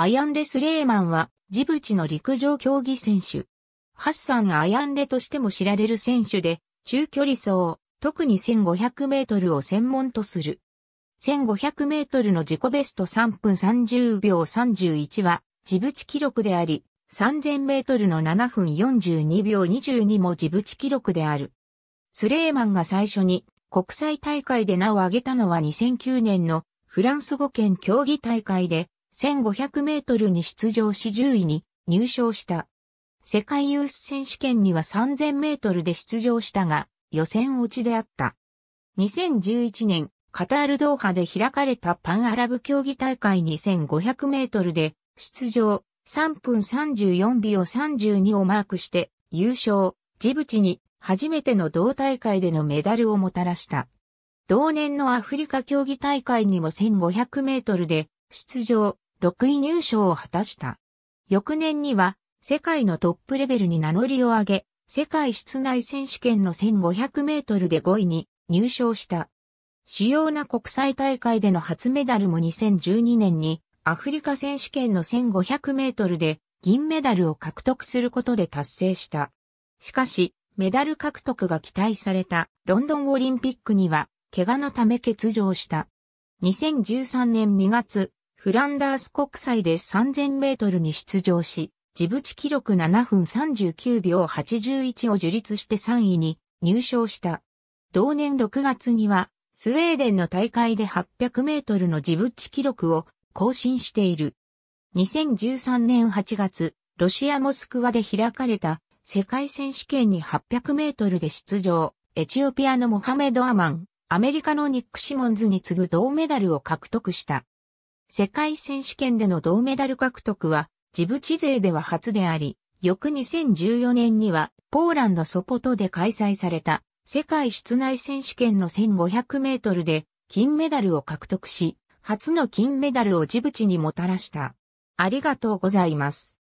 アヤンレ・スレーマンは、ジブチの陸上競技選手。ハッサン・アヤンレとしても知られる選手で、中距離走、特に1500メートルを専門とする。1500メートルの自己ベスト3分30秒31は、ジブチ記録であり、3000メートルの7分42秒22もジブチ記録である。スレーマンが最初に国際大会で名を挙げたのは2009年のフランス語圏競技大会で1500メートルに出場し10位に入賞した。世界ユース選手権には3000メートルで出場したが、予選落ちであった。2011年、カタールドーハで開かれたパンアラブ競技大会2500メートルで出場3分34秒32をマークして優勝、ジブチに初めての同大会でのメダルをもたらした。同年のアフリカ競技大会にも1500メートルで出場、6位入賞を果たした。翌年には、世界のトップレベルに名乗りを上げ、世界室内選手権の1500メートルで5位に入賞した。主要な国際大会での初メダルも2012年にアフリカ選手権の1500メートルで銀メダルを獲得することで達成した。しかし、メダル獲得が期待されたロンドンオリンピックには怪我のため欠場した。2013年2月、フランダース国際で3000メートルに出場し、ジブチ記録7分39秒81を樹立して3位に入賞した。同年6月には、スウェーデンの大会で800メートルのジブチ記録を更新している。2013年8月、ロシアモスクワで開かれた世界選手権に800メートルで出場、エチオピアのモハメド・アマン、アメリカのニック・シモンズに次ぐ銅メダルを獲得した。世界選手権での銅メダル獲得は、ジブチ勢では初であり、翌2014年には、ポーランドソポトで開催された、世界室内選手権の1500メートルで、金メダルを獲得し、初の金メダルをジブチにもたらした。ありがとうございます。